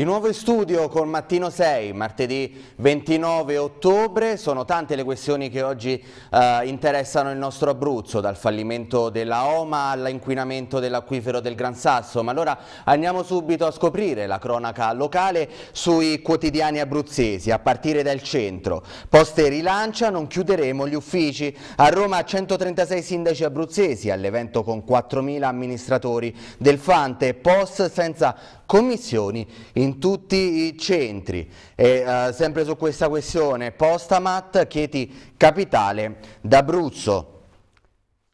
Di nuovo in studio con Mattino 6, martedì 29 ottobre, sono tante le questioni che oggi eh, interessano il nostro Abruzzo, dal fallimento della Oma all'inquinamento dell'acquifero del Gran Sasso, ma allora andiamo subito a scoprire la cronaca locale sui quotidiani abruzzesi, a partire dal centro. Poste rilancia, non chiuderemo gli uffici. A Roma 136 sindaci abruzzesi all'evento con 4.000 amministratori del Fante, POS senza commissioni in tutti i centri. E, eh, sempre su questa questione, Postamat, Chieti Capitale d'Abruzzo.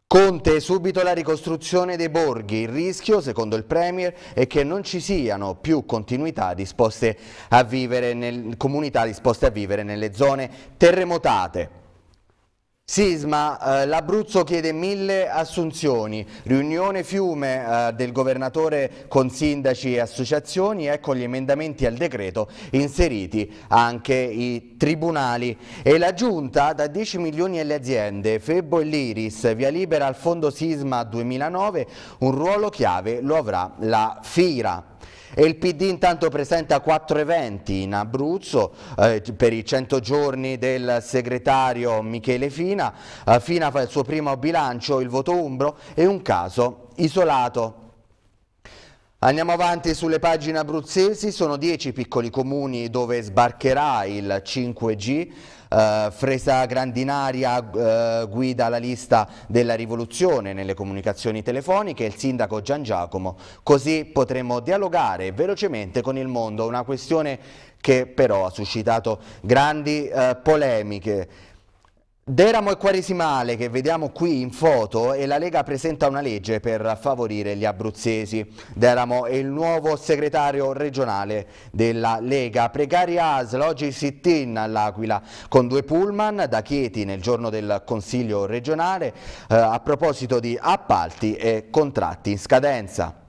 Conte subito la ricostruzione dei borghi, il rischio secondo il Premier è che non ci siano più continuità disposte a vivere nel, comunità disposte a vivere nelle zone terremotate. Sisma, eh, l'Abruzzo chiede mille assunzioni, riunione fiume eh, del governatore con sindaci e associazioni, ecco gli emendamenti al decreto inseriti anche i tribunali e la giunta da 10 milioni alle aziende, Febbo e l'Iris, via libera al fondo Sisma 2009, un ruolo chiave lo avrà la FIRA. E il PD intanto presenta quattro eventi in Abruzzo eh, per i 100 giorni del segretario Michele Fina. Eh, Fina fa il suo primo bilancio, il voto umbro e un caso isolato. Andiamo avanti sulle pagine abruzzesi, sono 10 piccoli comuni dove sbarcherà il 5G eh, Fresa Grandinaria eh, guida la lista della rivoluzione nelle comunicazioni telefoniche e il sindaco Gian Giacomo. Così potremo dialogare velocemente con il mondo, una questione che però ha suscitato grandi eh, polemiche Deramo e Quaresimale che vediamo qui in foto e la Lega presenta una legge per favorire gli abruzzesi. Deramo è il nuovo segretario regionale della Lega. Precaria ASL oggi sit-in all'Aquila con due pullman da Chieti nel giorno del Consiglio regionale eh, a proposito di appalti e contratti in scadenza.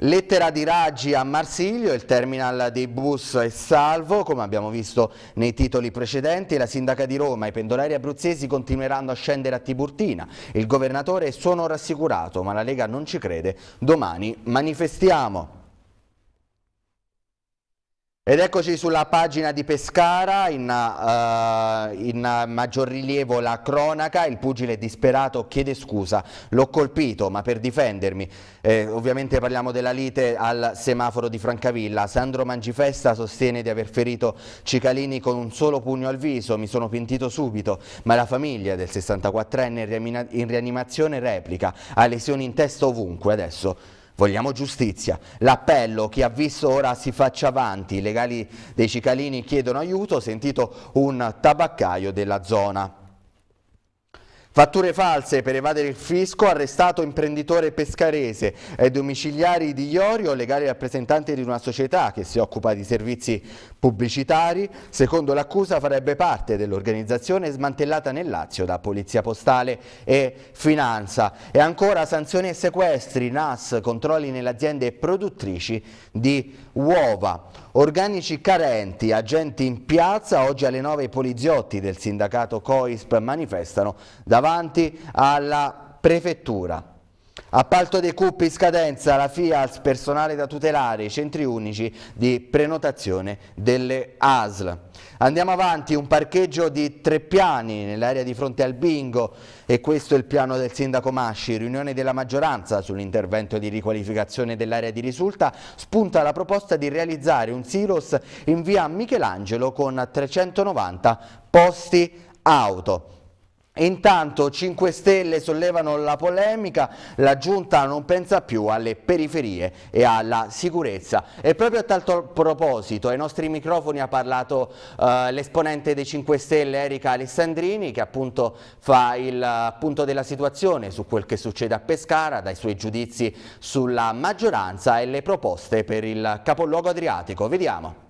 Lettera di Raggi a Marsiglio, il terminal dei bus è salvo, come abbiamo visto nei titoli precedenti, la sindaca di Roma, i pendolari abruzzesi continueranno a scendere a Tiburtina, il governatore è suono rassicurato ma la Lega non ci crede, domani manifestiamo. Ed eccoci sulla pagina di Pescara, in, uh, in, maggior rilievo la cronaca, il pugile disperato chiede scusa, l'ho colpito ma per difendermi, eh, ovviamente parliamo della lite al semaforo di Francavilla, Sandro Mangifesta sostiene di aver ferito Cicalini con un solo pugno al viso, mi sono pentito subito, ma la famiglia del 64enne in rianimazione replica, ha lesioni in testa ovunque adesso Vogliamo giustizia. L'appello, chi ha visto ora si faccia avanti. I legali dei cicalini chiedono aiuto, sentito un tabaccaio della zona. Fatture false per evadere il fisco, arrestato imprenditore pescarese ai domiciliari di Iorio, legale rappresentante di una società che si occupa di servizi pubblicitari, secondo l'accusa farebbe parte dell'organizzazione smantellata nel Lazio da Polizia Postale e Finanza e ancora sanzioni e sequestri, NAS, controlli nelle aziende produttrici di uova, organici carenti, agenti in piazza, oggi alle 9 i poliziotti del sindacato COISP manifestano davanti alla prefettura. Appalto dei CUP in scadenza, la FIAS, personale da tutelare, i centri unici di prenotazione delle ASL. Andiamo avanti, un parcheggio di tre piani nell'area di fronte al bingo e questo è il piano del sindaco Masci, riunione della maggioranza sull'intervento di riqualificazione dell'area di risulta, spunta la proposta di realizzare un silos in via Michelangelo con 390 posti auto. Intanto 5 Stelle sollevano la polemica, la Giunta non pensa più alle periferie e alla sicurezza. E proprio a tal proposito, ai nostri microfoni ha parlato eh, l'esponente dei 5 Stelle Erika Alessandrini che appunto fa il punto della situazione su quel che succede a Pescara, dai suoi giudizi sulla maggioranza e le proposte per il capoluogo adriatico. Vediamo.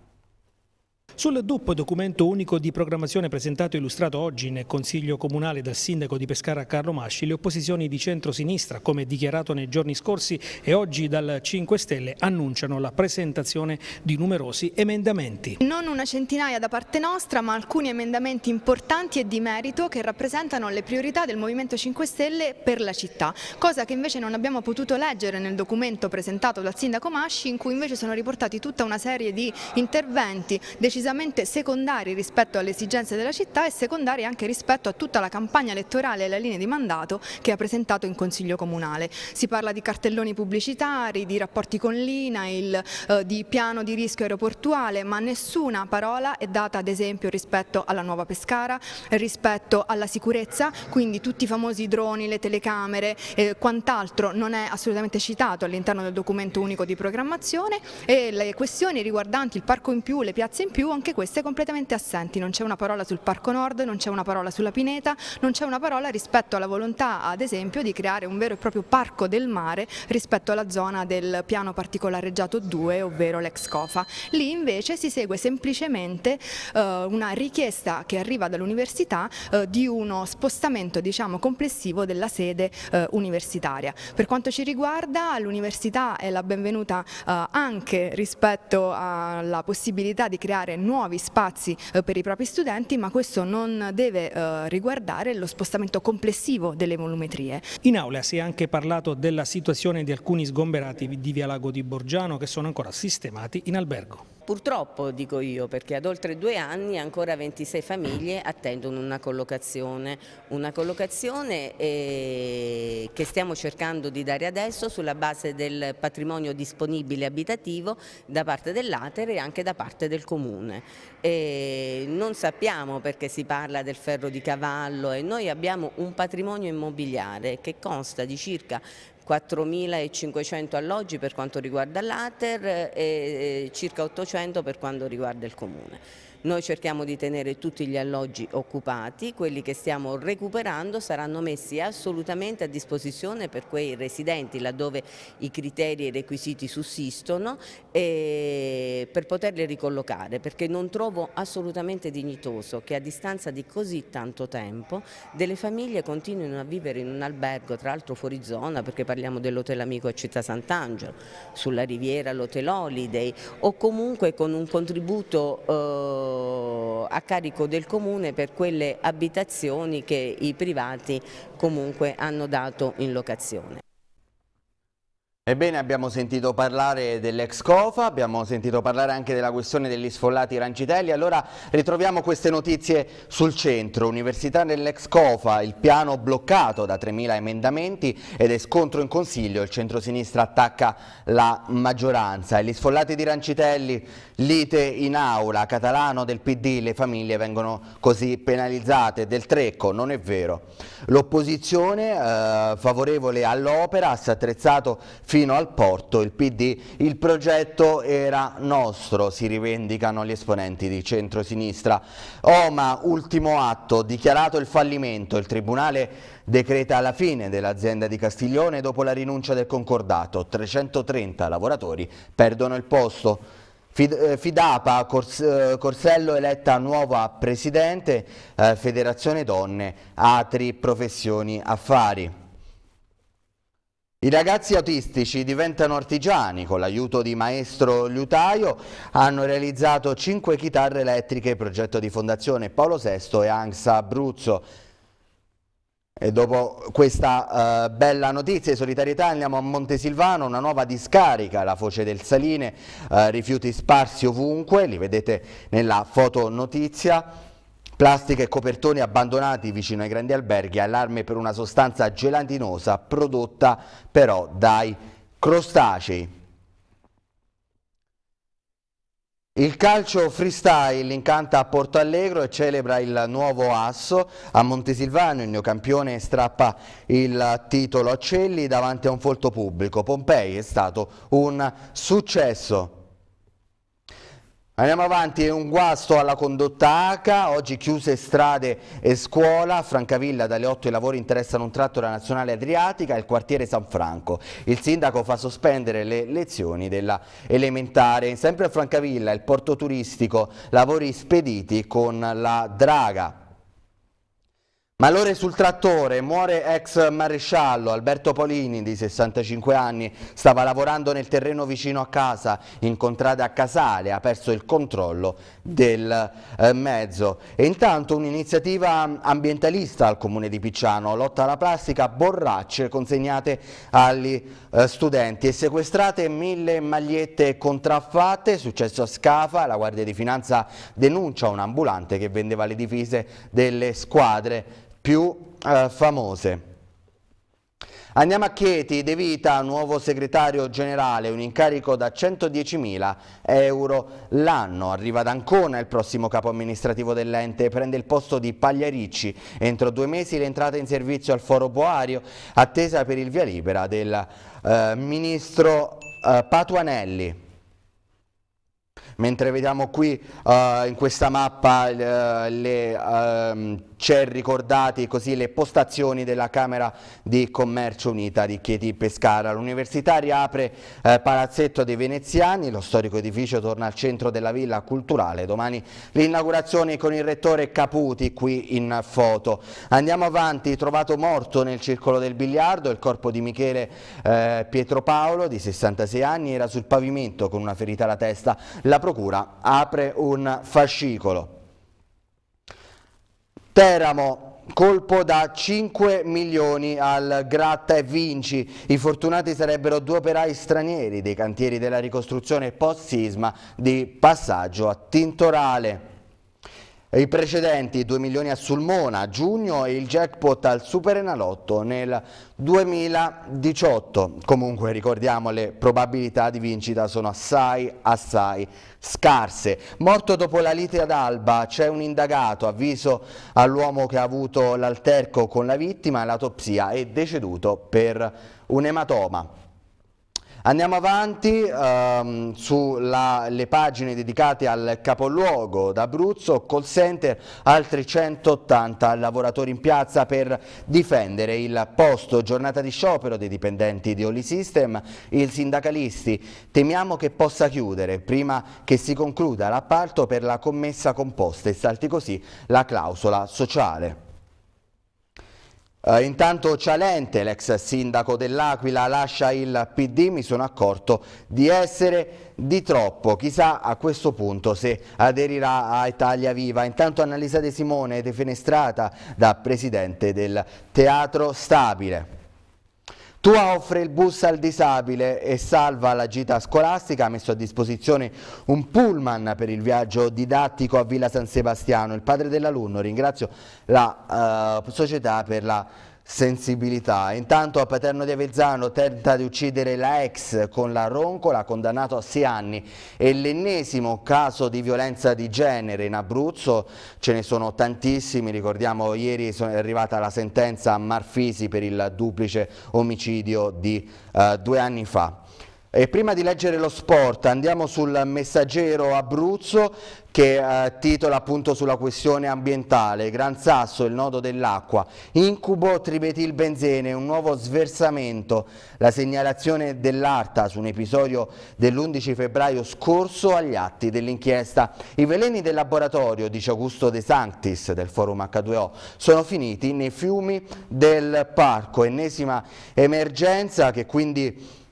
Sul DUP, documento unico di programmazione presentato e illustrato oggi nel Consiglio Comunale dal Sindaco di Pescara Carlo Masci, le opposizioni di centro-sinistra, come dichiarato nei giorni scorsi e oggi dal 5 Stelle, annunciano la presentazione di numerosi emendamenti. Non una centinaia da parte nostra, ma alcuni emendamenti importanti e di merito che rappresentano le priorità del Movimento 5 Stelle per la città, cosa che invece non abbiamo potuto leggere nel documento presentato dal Sindaco Masci, in cui invece sono riportati tutta una serie di interventi decisamente decisamente secondari rispetto alle esigenze della città e secondari anche rispetto a tutta la campagna elettorale e la linea di mandato che ha presentato in Consiglio Comunale. Si parla di cartelloni pubblicitari, di rapporti con l'INAIL, eh, di piano di rischio aeroportuale, ma nessuna parola è data ad esempio rispetto alla nuova Pescara, rispetto alla sicurezza, quindi tutti i famosi droni, le telecamere, eh, quant'altro non è assolutamente citato all'interno del documento unico di programmazione e le questioni riguardanti il parco in più, le piazze in più anche queste completamente assenti, non c'è una parola sul Parco Nord, non c'è una parola sulla Pineta, non c'è una parola rispetto alla volontà ad esempio di creare un vero e proprio parco del mare rispetto alla zona del piano particolareggiato 2, ovvero l'ex COFA. Lì invece si segue semplicemente eh, una richiesta che arriva dall'università eh, di uno spostamento diciamo, complessivo della sede eh, universitaria. Per quanto ci riguarda l'università è la benvenuta eh, anche rispetto alla possibilità di creare nuovi spazi eh, per i propri studenti ma questo non deve eh, riguardare lo spostamento complessivo delle volumetrie. In aula si è anche parlato della situazione di alcuni sgomberati di Via Lago di Borgiano che sono ancora sistemati in albergo. Purtroppo, dico io, perché ad oltre due anni ancora 26 famiglie attendono una collocazione, una collocazione eh, che stiamo cercando di dare adesso sulla base del patrimonio disponibile abitativo da parte dell'Atere e anche da parte del Comune. E eh, non sappiamo perché si parla del ferro di cavallo e noi abbiamo un patrimonio immobiliare che consta di circa 4.500 alloggi per quanto riguarda l'Ater e circa 800 per quanto riguarda il Comune. Noi cerchiamo di tenere tutti gli alloggi occupati, quelli che stiamo recuperando saranno messi assolutamente a disposizione per quei residenti laddove i criteri e i requisiti sussistono e per poterli ricollocare perché non trovo assolutamente dignitoso che a distanza di così tanto tempo delle famiglie continuino a vivere in un albergo, tra l'altro fuori zona perché parliamo parliamo dell'Hotel Amico a Città Sant'Angelo, sulla Riviera l'Hotel Holiday o comunque con un contributo eh, a carico del Comune per quelle abitazioni che i privati comunque hanno dato in locazione. Ebbene abbiamo sentito parlare dell'ex COFA, abbiamo sentito parlare anche della questione degli sfollati rancitelli, allora ritroviamo queste notizie sul centro, Università dell'ex COFA, il piano bloccato da 3.000 emendamenti ed è scontro in consiglio, il centro-sinistra attacca la maggioranza, e gli sfollati di rancitelli, lite in aula, catalano del PD, le famiglie vengono così penalizzate, del trecco, non è vero. L'opposizione eh, favorevole all'opera, si è attrezzato fino fino al porto. Il PD, il progetto era nostro, si rivendicano gli esponenti di centrosinistra. Oma, ultimo atto, dichiarato il fallimento, il Tribunale decreta la fine dell'azienda di Castiglione dopo la rinuncia del concordato. 330 lavoratori perdono il posto. Eh, Fidapa, eh, Corsello eletta nuova presidente, eh, Federazione Donne, Atri Professioni Affari. I ragazzi autistici diventano artigiani, con l'aiuto di maestro liutaio hanno realizzato 5 chitarre elettriche, progetto di fondazione Paolo VI e ANSA Abruzzo. E dopo questa eh, bella notizia di solidarietà andiamo a Montesilvano, una nuova discarica, la foce del Saline, eh, rifiuti sparsi ovunque, li vedete nella fotonotizia. Plastica e copertoni abbandonati vicino ai grandi alberghi, allarme per una sostanza gelatinosa prodotta però dai crostacei. Il calcio freestyle incanta a Porto Allegro e celebra il nuovo asso. A Montesilvano il neocampione strappa il titolo a Celli davanti a un folto pubblico. Pompei è stato un successo. Andiamo avanti, è un guasto alla condotta H, oggi chiuse strade e scuola, a Francavilla dalle 8 i lavori interessano un tratto della nazionale adriatica e il quartiere San Franco. Il sindaco fa sospendere le lezioni della elementare. Sempre a Francavilla il porto turistico, lavori spediti con la Draga. Malore sul trattore, muore ex maresciallo Alberto Polini di 65 anni, stava lavorando nel terreno vicino a casa, in contrada a Casale, ha perso il controllo del eh, mezzo. E intanto un'iniziativa ambientalista al comune di Picciano, lotta alla plastica, borracce consegnate agli eh, studenti e sequestrate mille magliette contraffatte, successo a Scafa, la Guardia di Finanza denuncia un ambulante che vendeva le divise delle squadre più eh, famose. Andiamo a Chieti, De Vita, nuovo segretario generale, un incarico da 110.000 euro l'anno. Arriva ad Ancona il prossimo capo amministrativo dell'ente, prende il posto di Pagliaricci. Entro due mesi l'entrata in servizio al foro Boario, attesa per il via libera del eh, ministro eh, Patuanelli mentre vediamo qui uh, in questa mappa uh, le uh, c'è ricordati così le postazioni della Camera di Commercio Unita di Chieti Pescara. L'università riapre eh, Palazzetto dei Veneziani, lo storico edificio torna al centro della villa culturale. Domani l'inaugurazione con il rettore Caputi qui in foto. Andiamo avanti, trovato morto nel circolo del biliardo il corpo di Michele eh, Pietro Paolo di 66 anni era sul pavimento con una ferita alla testa. La procura apre un fascicolo. Teramo Colpo da 5 milioni al gratta e vinci. I fortunati sarebbero due operai stranieri dei cantieri della ricostruzione post-sisma di passaggio a Tintorale. I precedenti 2 milioni a Sulmona a giugno e il jackpot al Superenalotto nel 2018. Comunque ricordiamo le probabilità di vincita sono assai assai scarse. Morto dopo la lite ad Alba c'è un indagato, avviso all'uomo che ha avuto l'alterco con la vittima, l'autopsia è deceduto per un ematoma. Andiamo avanti ehm, sulle pagine dedicate al capoluogo d'Abruzzo, call center, altri 180 lavoratori in piazza per difendere il posto, giornata di sciopero dei dipendenti di Oli System, il sindacalisti temiamo che possa chiudere prima che si concluda l'appalto per la commessa composta e salti così la clausola sociale. Eh, intanto Cialente, l'ex sindaco dell'Aquila, lascia il PD, mi sono accorto di essere di troppo, chissà a questo punto se aderirà a Italia Viva. Intanto Annalisa De Simone è defenestrata da presidente del Teatro Stabile. Tua offre il bus al disabile e salva la gita scolastica, ha messo a disposizione un pullman per il viaggio didattico a Villa San Sebastiano. Il padre dell'alunno ringrazio la uh, società per la sensibilità. Intanto a Paterno di Avezzano tenta di uccidere la ex con la roncola, condannato a sei anni. È l'ennesimo caso di violenza di genere in Abruzzo, ce ne sono tantissimi, ricordiamo ieri è arrivata la sentenza a Marfisi per il duplice omicidio di eh, due anni fa. E prima di leggere lo sport andiamo sul messaggero Abruzzo che eh, titola appunto sulla questione ambientale, Gran Sasso, il nodo dell'acqua, incubo trimetilbenzene, un nuovo sversamento, la segnalazione dell'Arta su un episodio dell'11 febbraio scorso agli atti dell'inchiesta. I veleni del laboratorio, dice Augusto De Sanctis del forum H2O, sono finiti nei fiumi del parco, ennesima emergenza che quindi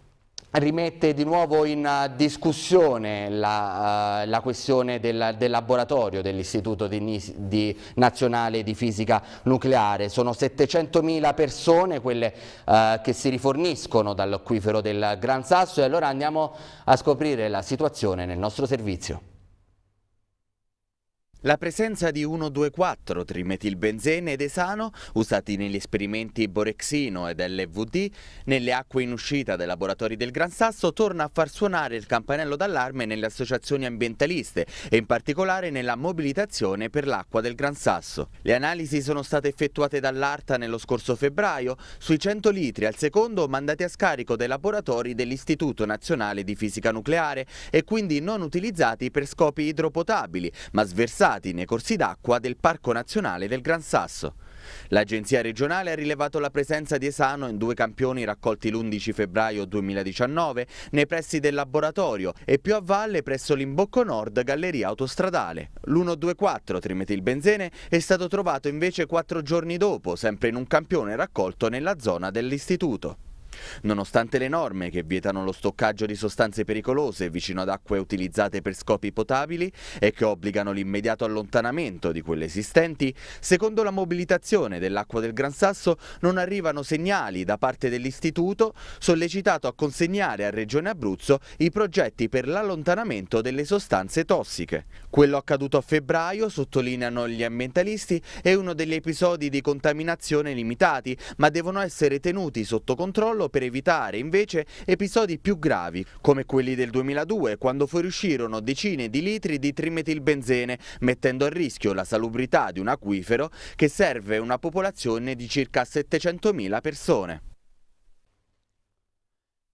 rimette di nuovo in eh, discussione la, uh, la questione del, del laboratorio dell'Istituto di, di Nazionale di Fisica Nucleare. Sono 700.000 persone quelle uh, che si riforniscono dall'acquifero del Gran Sasso e allora andiamo a scoprire la situazione nel nostro servizio. La presenza di 1,2,4 trimetilbenzene ed esano, usati negli esperimenti borexino ed LVD, nelle acque in uscita dai laboratori del Gran Sasso, torna a far suonare il campanello d'allarme nelle associazioni ambientaliste e in particolare nella mobilitazione per l'acqua del Gran Sasso. Le analisi sono state effettuate dall'ARTA nello scorso febbraio sui 100 litri al secondo mandati a scarico dai laboratori dell'Istituto Nazionale di Fisica Nucleare e quindi non utilizzati per scopi idropotabili, ma sversati riportati nei corsi d'acqua del Parco Nazionale del Gran Sasso. L'agenzia regionale ha rilevato la presenza di esano in due campioni raccolti l'11 febbraio 2019 nei pressi del laboratorio e più a valle presso l'Imbocco Nord Galleria Autostradale. L'124 trimetilbenzene è stato trovato invece quattro giorni dopo, sempre in un campione raccolto nella zona dell'istituto. Nonostante le norme che vietano lo stoccaggio di sostanze pericolose vicino ad acque utilizzate per scopi potabili e che obbligano l'immediato allontanamento di quelle esistenti, secondo la mobilitazione dell'acqua del Gran Sasso non arrivano segnali da parte dell'istituto sollecitato a consegnare a Regione Abruzzo i progetti per l'allontanamento delle sostanze tossiche. Quello accaduto a febbraio, sottolineano gli ambientalisti, è uno degli episodi di contaminazione limitati, ma devono essere tenuti sotto controllo solo per evitare invece episodi più gravi, come quelli del 2002 quando fuoriuscirono decine di litri di trimetilbenzene, mettendo a rischio la salubrità di un acquifero che serve una popolazione di circa 700.000 persone.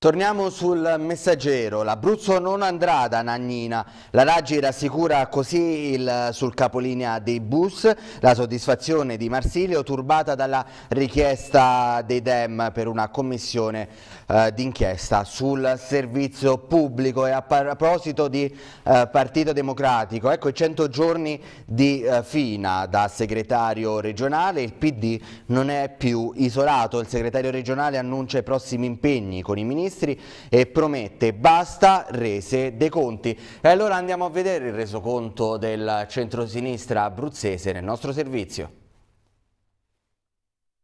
Torniamo sul messaggero, l'Abruzzo non andrà da Nannina, la Raggi rassicura così il, sul capolinea dei bus, la soddisfazione di Marsilio turbata dalla richiesta dei Dem per una commissione eh, d'inchiesta sul servizio pubblico e a proposito di eh, Partito Democratico, ecco i 100 giorni di eh, Fina da segretario regionale, il PD non è più isolato, il segretario regionale annuncia i prossimi impegni con i ministri ministri e promette basta rese dei conti. E allora andiamo a vedere il resoconto del centrosinistra abruzzese nel nostro servizio.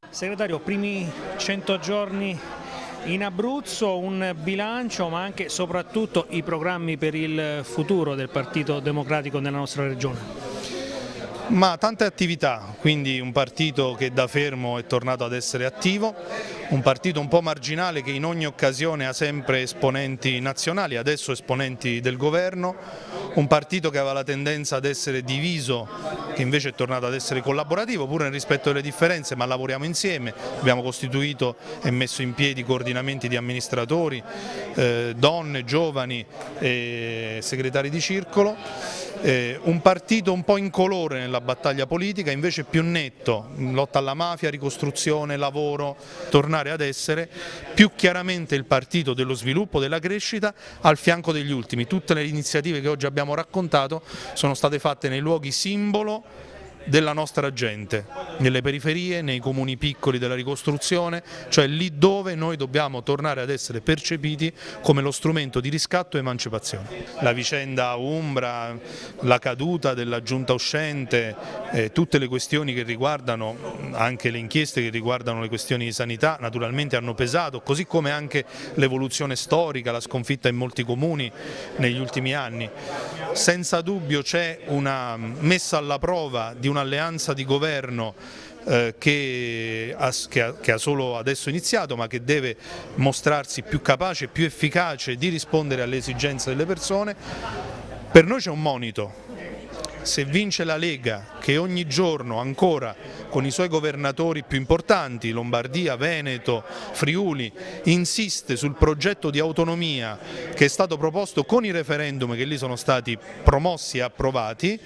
Segretario, primi 100 giorni in Abruzzo un bilancio ma anche e soprattutto i programmi per il futuro del Partito Democratico nella nostra regione. Ma tante attività, quindi un partito che da fermo è tornato ad essere attivo, un partito un po' marginale che in ogni occasione ha sempre esponenti nazionali, adesso esponenti del governo, un partito che aveva la tendenza ad essere diviso, che invece è tornato ad essere collaborativo, pur nel rispetto delle differenze, ma lavoriamo insieme, abbiamo costituito e messo in piedi coordinamenti di amministratori, eh, donne, giovani e segretari di circolo eh, un partito un po' incolore nella battaglia politica, invece più netto, lotta alla mafia, ricostruzione, lavoro, tornare ad essere più chiaramente il partito dello sviluppo, della crescita al fianco degli ultimi. Tutte le iniziative che oggi abbiamo raccontato sono state fatte nei luoghi simbolo della nostra gente, nelle periferie, nei comuni piccoli della ricostruzione, cioè lì dove noi dobbiamo tornare ad essere percepiti come lo strumento di riscatto e emancipazione. La vicenda Umbra, la caduta della giunta uscente, eh, tutte le questioni che riguardano, anche le inchieste che riguardano le questioni di sanità, naturalmente hanno pesato, così come anche l'evoluzione storica, la sconfitta in molti comuni negli ultimi anni. Senza dubbio c'è una messa alla prova di una un'alleanza di governo eh, che ha, che, ha, solo adesso iniziato ma che deve mostrarsi più capace, più efficace di rispondere alle esigenze delle persone. Per noi c'è un monito, se vince la Lega che ogni giorno ancora con i suoi governatori più importanti, Lombardia, Veneto, Friuli, insiste sul progetto di autonomia che è stato proposto con i referendum che lì sono stati promossi e approvati,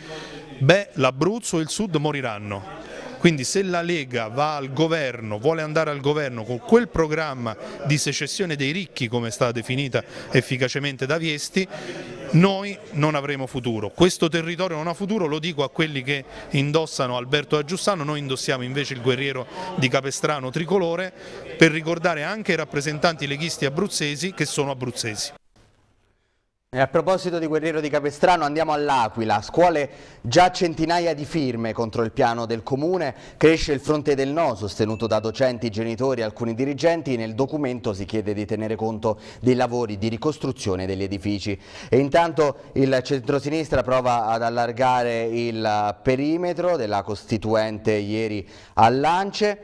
beh l'Abruzzo e il Sud moriranno. Quindi se la Lega va al governo, vuole andare al governo con quel programma di secessione dei ricchi, come è stata definita efficacemente da Viesti, noi non avremo futuro. Questo territorio non ha futuro, lo dico a quelli che indossano Alberto Aggiussano, noi indossiamo invece il guerriero di Capestrano tricolore per ricordare anche i rappresentanti leghisti abruzzesi che sono abruzzesi. E a proposito di Guerriero di Capestrano andiamo all'Aquila, scuole già centinaia di firme contro il piano del comune, cresce il fronte del no sostenuto da docenti, genitori e alcuni dirigenti, nel documento si chiede di tenere conto dei lavori di ricostruzione degli edifici e intanto il centrosinistra prova ad allargare il perimetro della costituente ieri a Lance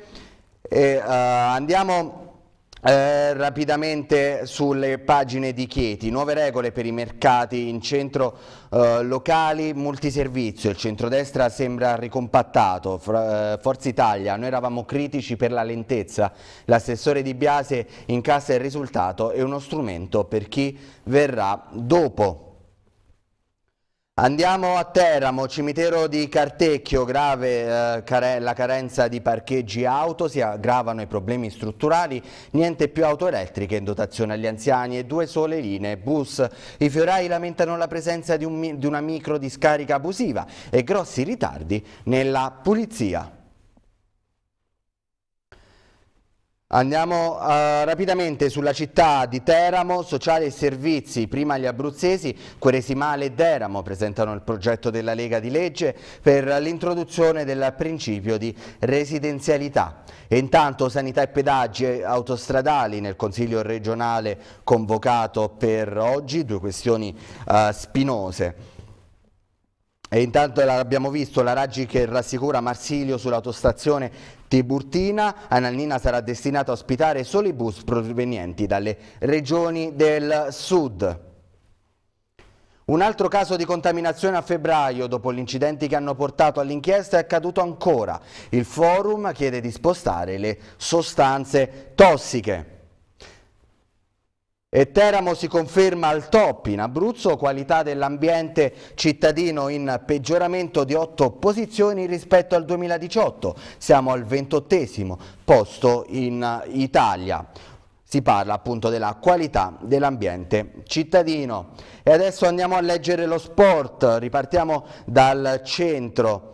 e, uh, andiamo eh, rapidamente sulle pagine di Chieti, nuove regole per i mercati in centro eh, locali, multiservizio, il centrodestra sembra ricompattato, Fra, eh, Forza Italia, noi eravamo critici per la lentezza, l'assessore Di Biase incassa il risultato e uno strumento per chi verrà dopo. Andiamo a Teramo, cimitero di Cartecchio, grave eh, care la carenza di parcheggi auto, si aggravano i problemi strutturali, niente più auto elettriche in dotazione agli anziani e due sole linee bus. I fiorai lamentano la presenza di, un, di una micro discarica abusiva e grossi ritardi nella pulizia. Andiamo eh, rapidamente sulla città di Teramo, sociale e servizi, prima gli abruzzesi, Queresimale e Deramo presentano il progetto della Lega di legge per l'introduzione del principio di residenzialità. E intanto sanità e pedaggi autostradali nel Consiglio regionale convocato per oggi, due questioni eh, spinose. E intanto abbiamo visto la Raggi che rassicura Marsilio sull'autostazione Tiburtina, Analnina sarà destinata a ospitare solo i bus provenienti dalle regioni del sud. Un altro caso di contaminazione a febbraio, dopo gli incidenti che hanno portato all'inchiesta, è accaduto ancora. Il forum chiede di spostare le sostanze tossiche. E Teramo si conferma al top, in Abruzzo qualità dell'ambiente cittadino in peggioramento di 8 posizioni rispetto al 2018, siamo al 28 posto in Italia. Si parla appunto della qualità dell'ambiente cittadino. E adesso andiamo a leggere lo sport, ripartiamo dal centro.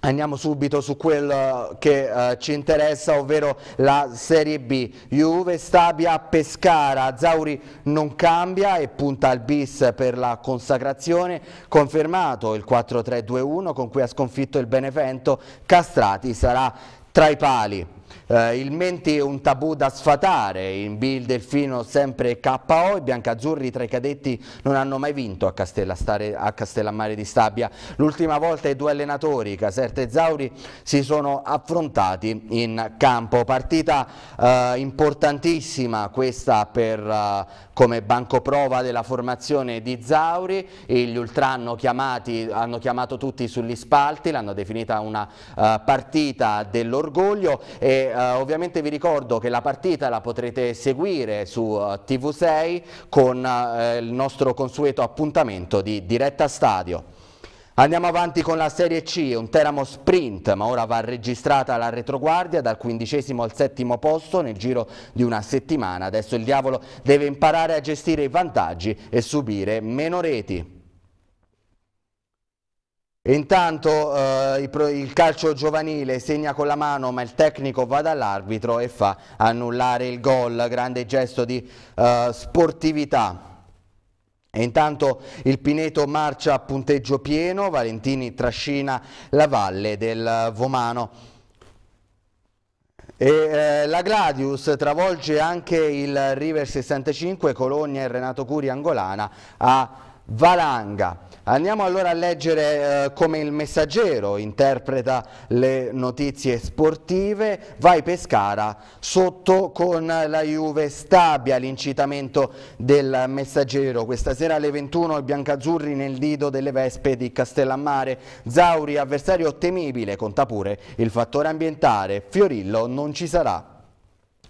Andiamo subito su quello eh, che eh, ci interessa, ovvero la Serie B. Juve, Stabia, Pescara. Zauri non cambia e punta al bis per la consacrazione. Confermato il 4-3-2-1 con cui ha sconfitto il Benevento. Castrati sarà tra i pali. Eh, il Menti è un tabù da sfatare, in B il Delfino sempre KO, i biancazzurri tra i cadetti non hanno mai vinto a, Castella, stare, a Castellammare di Stabia. L'ultima volta i due allenatori, Caserta e Zauri, si sono affrontati in campo. Partita eh, importantissima questa per eh, come bancoprova della formazione di Zauri, gli ultra hanno, chiamati, hanno chiamato tutti sugli spalti, l'hanno definita una uh, partita dell'orgoglio e uh, ovviamente vi ricordo che la partita la potrete seguire su uh, eh, TV6 con il nostro consueto appuntamento di Diretta Stadio. Andiamo avanti con la Serie C, un Teramo sprint, ma ora va registrata la retroguardia dal quindicesimo al settimo posto nel giro di una settimana. Adesso il diavolo deve imparare a gestire i vantaggi e subire meno reti. Intanto eh, il calcio giovanile segna con la mano ma il tecnico va dall'arbitro e fa annullare il gol, grande gesto di eh, sportività. E intanto il Pineto marcia a punteggio pieno, Valentini trascina la valle del Vomano. E, eh, la Gladius travolge anche il River 65, Cologna e Renato Curi Angolana a Valanga. Andiamo allora a leggere eh, come il messaggero interpreta le notizie sportive. Vai Pescara sotto con la Juve Stabia, l'incitamento del messaggero. Questa sera alle 21 i biancazzurri nel dito delle Vespe di Castellammare. Zauri avversario temibile, conta pure il fattore ambientale. Fiorillo non ci sarà.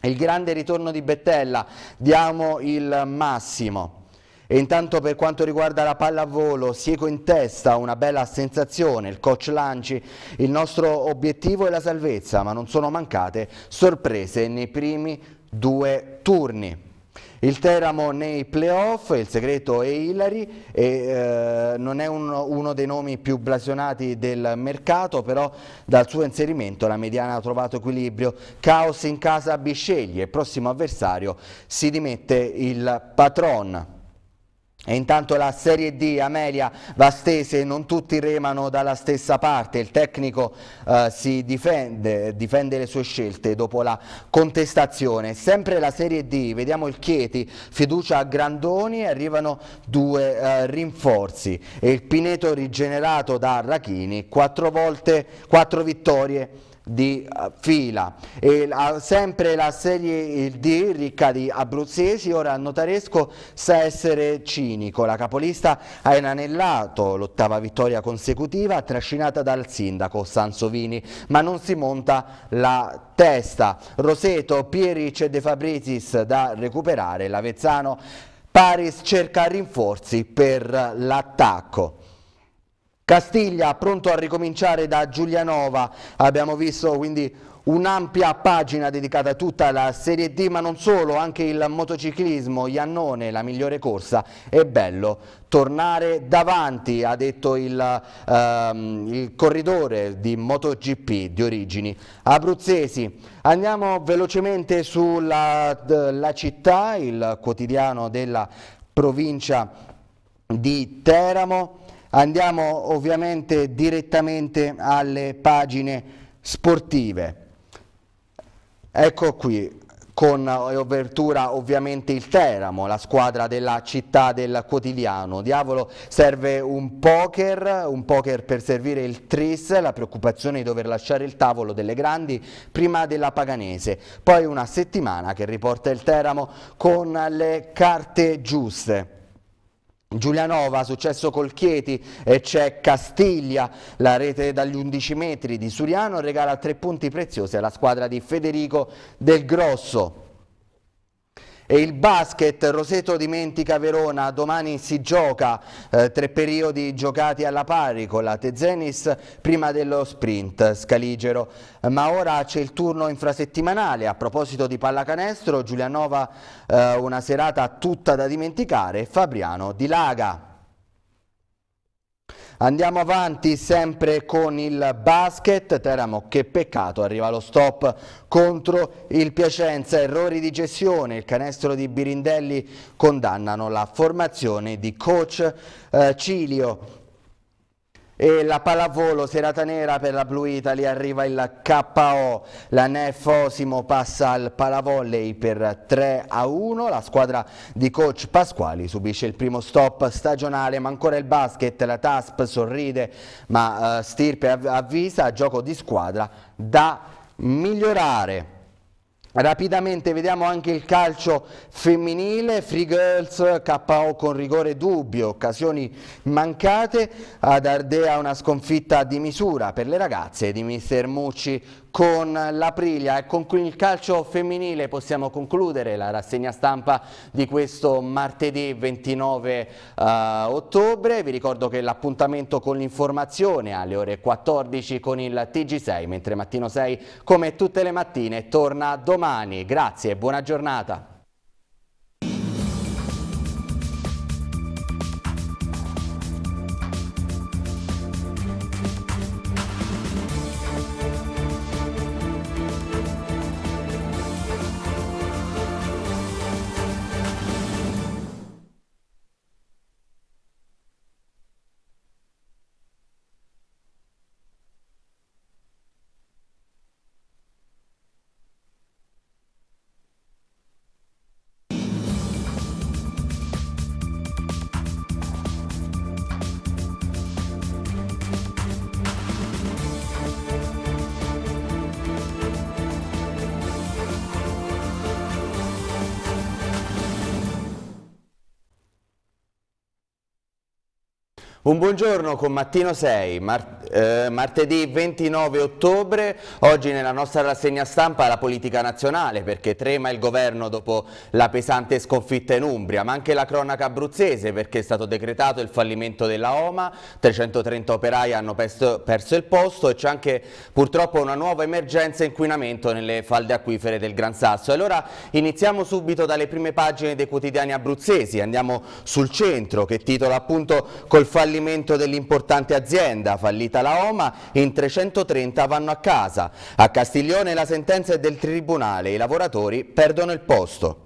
Il grande ritorno di Bettella, diamo il massimo. E intanto per quanto riguarda la palla a volo, Sieco in testa, una bella sensazione, il coach Lanci, il nostro obiettivo è la salvezza, ma non sono mancate sorprese nei primi due turni. Il Teramo nei playoff, il segreto è Ilari, e, eh, non è un, uno dei nomi più blasonati del mercato, però dal suo inserimento la mediana ha trovato equilibrio. Caos in casa Bisceglie, prossimo avversario si dimette il patron. E intanto la Serie D Amelia Vastese, non tutti remano dalla stessa parte, il tecnico eh, si difende, difende le sue scelte dopo la contestazione. Sempre la Serie D, vediamo il Chieti, fiducia a Grandoni, arrivano due eh, rinforzi e il Pineto rigenerato da Rachini, quattro, volte, quattro vittorie di eh, fila e la, sempre la serie D ricca di abruzzesi ora notaresco sa essere cinico la capolista ha inanellato l'ottava vittoria consecutiva trascinata dal sindaco Sansovini ma non si monta la testa Roseto, Pieric e De Fabrizis da recuperare l'Avezzano Paris cerca rinforzi per l'attacco Castiglia pronto a ricominciare da Giulianova, abbiamo visto quindi un'ampia pagina dedicata a tutta la Serie D ma non solo, anche il motociclismo, Iannone la migliore corsa, è bello tornare davanti, ha detto il, ehm, il corridore di MotoGP di origini abruzzesi. Andiamo velocemente sulla città, il quotidiano della provincia di Teramo. Andiamo ovviamente direttamente alle pagine sportive. Ecco qui, con l'ouvertura ovviamente il Teramo, la squadra della città del quotidiano. Diavolo serve un poker, un poker per servire il tris, la preoccupazione di dover lasciare il tavolo delle grandi prima della Paganese. Poi una settimana che riporta il Teramo con le carte giuste. Giulianova, successo col Chieti e c'è Castiglia, la rete dagli 11 metri di Suriano regala tre punti preziosi alla squadra di Federico Del Grosso. E il basket, Roseto dimentica Verona, domani si gioca, eh, tre periodi giocati alla pari con la Tezenis prima dello sprint Scaligero. Ma ora c'è il turno infrasettimanale, a proposito di pallacanestro, Giulianova eh, una serata tutta da dimenticare, Fabriano di Laga. Andiamo avanti sempre con il basket, Teramo che peccato, arriva lo stop contro il Piacenza, errori di gestione, il canestro di Birindelli condannano la formazione di coach eh, Cilio. E la pallavolo, serata nera per la Blue Italy, arriva il KO, la Nef Osimo passa al palavolley per 3 a 1, la squadra di coach Pasquali subisce il primo stop stagionale, ma ancora il basket, la TASP sorride, ma uh, Stirpe avvisa, gioco di squadra da migliorare. Rapidamente vediamo anche il calcio femminile, Free Girls KO con rigore dubbio, occasioni mancate, ad Ardea una sconfitta di misura per le ragazze di Mister Mucci con l'Aprilia e con il calcio femminile possiamo concludere la rassegna stampa di questo martedì 29 eh, ottobre. Vi ricordo che l'appuntamento con l'informazione alle ore 14 con il TG6, mentre mattino 6 come tutte le mattine torna domani. Grazie e buona giornata. Un buongiorno con Mattino 6, mart eh, martedì 29 ottobre, oggi nella nostra rassegna stampa la politica nazionale perché trema il governo dopo la pesante sconfitta in Umbria, ma anche la cronaca abruzzese perché è stato decretato il fallimento della Oma, 330 operai hanno perso il posto e c'è anche purtroppo una nuova emergenza inquinamento nelle falde acquifere del Gran Sasso. Allora iniziamo subito dalle prime pagine dei quotidiani abruzzesi, andiamo sul centro che titola appunto col fallimento fallimento dell'importante azienda, fallita la Oma, in 330 vanno a casa. A Castiglione la sentenza è del Tribunale, i lavoratori perdono il posto.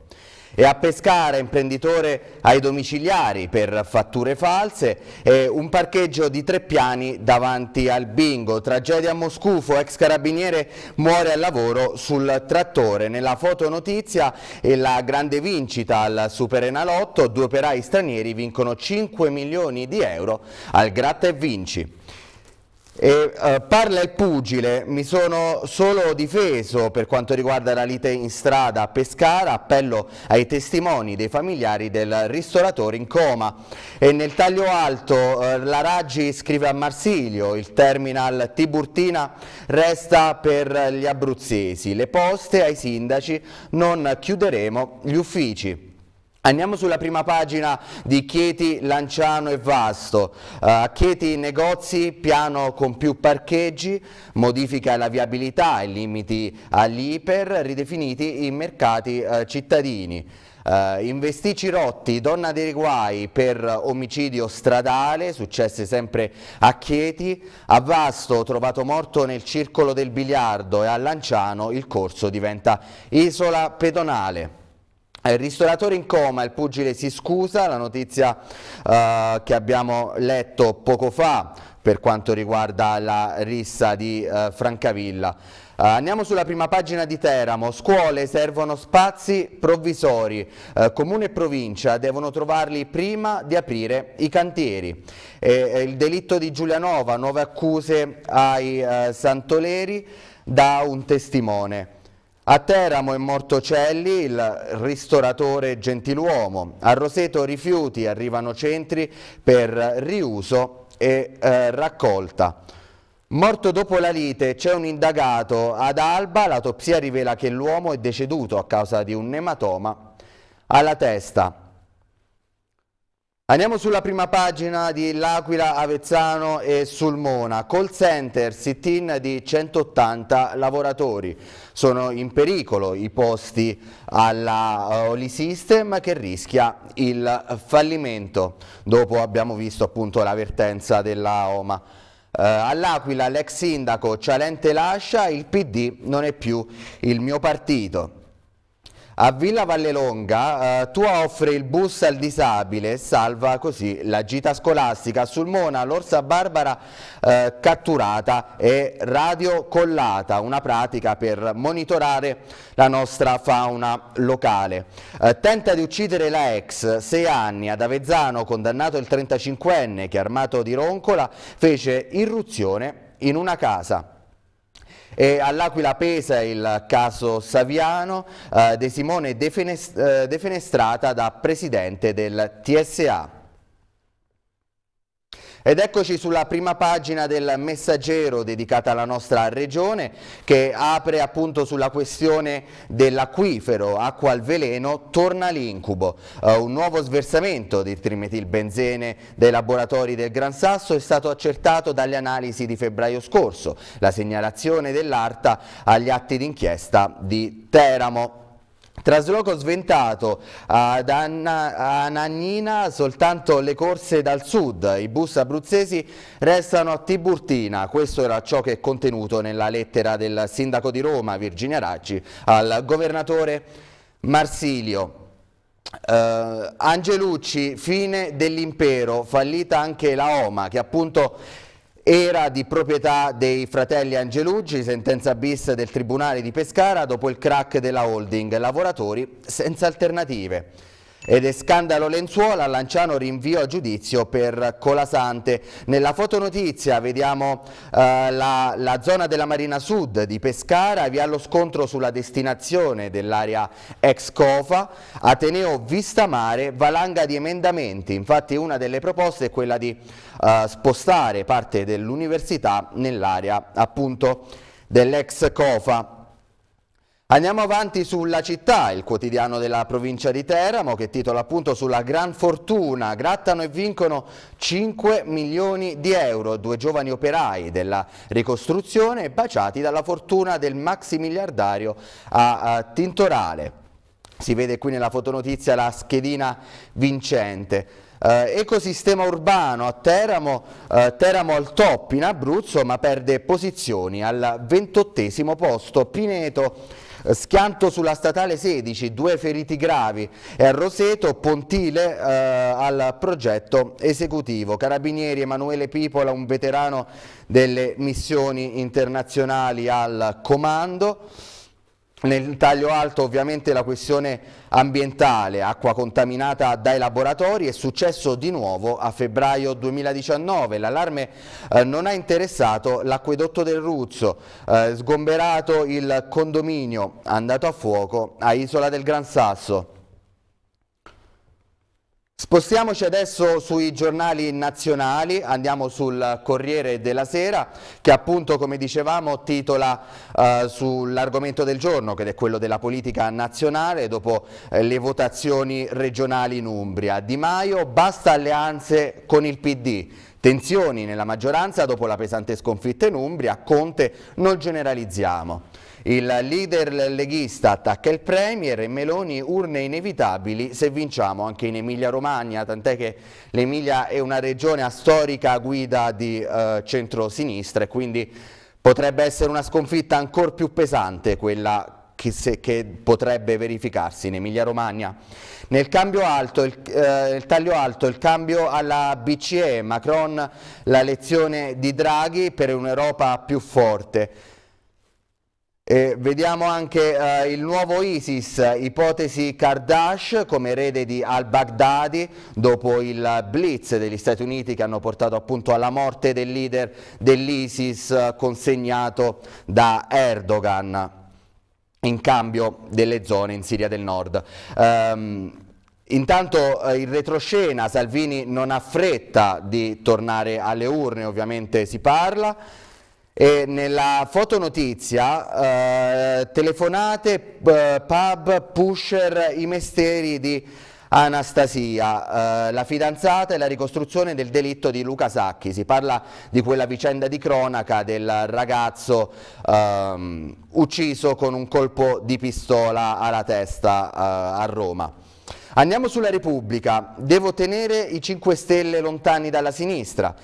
E a Pescara, imprenditore ai domiciliari per fatture false, e un parcheggio di tre piani davanti al bingo. Tragedia a Moscufo, ex carabiniere muore al lavoro sul trattore. Nella fotonotizia è la grande vincita al Superenalotto, due operai stranieri vincono 5 milioni di euro al Gratta e Vinci. E, uh, parla il pugile, mi sono solo difeso per quanto riguarda la lite in strada a Pescara, appello ai testimoni dei familiari del ristoratore in coma. E nel taglio alto uh, la Raggi scrive a Marsilio, il terminal Tiburtina resta per gli abruzzesi, le poste ai sindaci non chiuderemo gli uffici. Andiamo sulla prima pagina di Chieti, Lanciano e Vasto. A uh, eh, Chieti negozi, piano con più parcheggi, modifica la viabilità e limiti all'iper, ridefiniti i mercati uh, cittadini. Uh, investici Rotti, donna dei guai per omicidio stradale, successe sempre a Chieti, a Vasto trovato morto nel circolo del biliardo e a Lanciano il corso diventa isola pedonale. Ah, il ristoratore in coma, il pugile si scusa, la notizia eh, che abbiamo letto poco fa per quanto riguarda la rissa di eh, Francavilla. Uh, andiamo sulla prima pagina di Teramo, scuole servono spazi provvisori, uh, comune e provincia devono trovarli prima di aprire i cantieri. E, il delitto di Giulianova, nuove accuse ai uh, Santoleri da un testimone. A Teramo è morto Celli, il ristoratore gentiluomo. A Roseto rifiuti, arrivano centri per riuso e eh, raccolta. Morto dopo la lite c'è un indagato ad Alba, l'autopsia rivela che l'uomo è deceduto a causa di un nematoma alla testa. Andiamo sulla prima pagina di L'Aquila, Avezzano e Sulmona. Call center, sit-in di 180 lavoratori. Sono in pericolo i posti alla eh, Oli System che rischia il fallimento. Dopo abbiamo visto appunto l'avvertenza della OMA. Uh, All'Aquila l'ex sindaco Cialente lascia, il PD non è più il mio partito. A Villa Vallelonga eh, Tua offre il bus al disabile e salva così la gita scolastica. Sulmona l'orsa barbara eh, catturata e radiocollata, una pratica per monitorare la nostra fauna locale. Eh, tenta di uccidere la ex, sei anni, ad Avezzano condannato il 35enne che armato di roncola fece irruzione in una casa. E all'Aquila pesa il caso Saviano, eh, De Simone eh, defenestrata da presidente del TSA. Ed eccoci sulla prima pagina del messaggero dedicata alla nostra regione che apre appunto sulla questione dell'acquifero, acqua al veleno, torna l'incubo. Uh, un nuovo sversamento di trimetilbenzene dai laboratori del Gran Sasso è stato accertato dalle analisi di febbraio scorso, la segnalazione dell'ARTA agli atti d'inchiesta di Teramo. Trasloco sventato, ad Anna, a Anagnina soltanto le corse dal sud, i bus abruzzesi restano a Tiburtina, questo era ciò che è contenuto nella lettera del sindaco di Roma Virginia Raggi al governatore Marsilio. Uh, Angelucci, fine dell'impero, fallita anche la Oma che appunto era di proprietà dei fratelli Angelucci, sentenza bis del Tribunale di Pescara dopo il crack della holding, lavoratori senza alternative. Ed è scandalo lenzuola, Lanciano rinvio a giudizio per Colasante. Nella fotonotizia vediamo eh, la, la, zona della Marina Sud di Pescara, vi via lo scontro sulla destinazione dell'area ex Cofa, Ateneo Vista Mare, valanga di emendamenti. Infatti una delle proposte è quella di eh, spostare parte dell'università nell'area appunto dell'ex Cofa. Andiamo avanti sulla città, il quotidiano della provincia di Teramo che titola appunto sulla gran fortuna, grattano e vincono 5 milioni di euro, due giovani operai della ricostruzione baciati dalla fortuna del maxi miliardario a, a Tintorale. Si vede qui nella fotonotizia la schedina vincente. Eh, ecosistema urbano a Teramo, eh, Teramo al top in Abruzzo ma perde posizioni al ventottesimo posto. Pineto eh, schianto sulla statale 16, due feriti gravi e a Roseto Pontile eh, al progetto esecutivo. Carabinieri Emanuele Pipola, un veterano delle missioni internazionali al comando. Nel taglio alto ovviamente la questione ambientale, acqua contaminata dai laboratori, è successo di nuovo a febbraio 2019, l'allarme eh, non ha interessato l'acquedotto del Ruzzo, eh, sgomberato il condominio, andato a fuoco a Isola del Gran Sasso. Spostiamoci adesso sui giornali nazionali, andiamo sul Corriere della Sera che appunto come dicevamo titola eh, sull'argomento del giorno che è quello della politica nazionale dopo eh, le votazioni regionali in Umbria. Di Maio basta alleanze con il PD. Tensioni nella maggioranza dopo la pesante sconfitta in Umbria, Conte non generalizziamo. Il leader leghista attacca il Premier e Meloni urne inevitabili se vinciamo anche in Emilia-Romagna, tant'è che l'Emilia è una regione a storica guida di eh, centrosinistra e quindi potrebbe essere una sconfitta ancora più pesante quella che, se, che, potrebbe verificarsi in Emilia Romagna. Nel alto, il, eh, il taglio alto, il cambio alla BCE, Macron la lezione di Draghi per un'Europa più forte. Eh, vediamo anche eh, il nuovo ISIS, ipotesi Kardash come erede di al-Baghdadi dopo il blitz degli Stati Uniti che hanno portato appunto alla morte del leader dell'ISIS eh, consegnato da Erdogan in cambio delle zone in Siria del Nord. Um, Intanto eh, in retroscena Salvini non ha fretta di tornare alle urne, ovviamente si parla, e nella fotonotizia eh, telefonate, eh, pub, pusher, i mestieri di Anastasia, eh, la fidanzata e la ricostruzione del delitto di Luca Sacchi. Si parla di quella vicenda di cronaca del ragazzo ehm, ucciso con un colpo di pistola alla testa eh, a Roma. Andiamo sulla Repubblica. Devo tenere i 5 Stelle lontani dalla sinistra.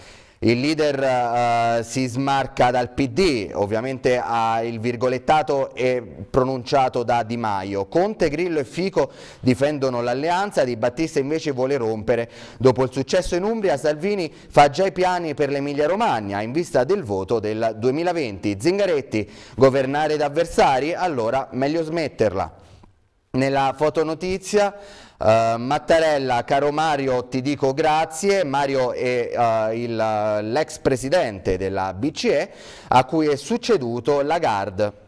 Il leader eh, si smarca dal PD, ovviamente il virgolettato è pronunciato da Di Maio. Conte, Grillo e Fico difendono l'alleanza, Di Battista invece vuole rompere. Dopo il successo in Umbria, Salvini fa già i piani per l'Emilia Romagna in vista del voto del 2020. Zingaretti, governare da avversari, Allora meglio smetterla. Nella fotonotizia Uh, Mattarella, caro Mario, ti dico grazie. Mario è uh, l'ex presidente della BCE a cui è succeduto Lagarde.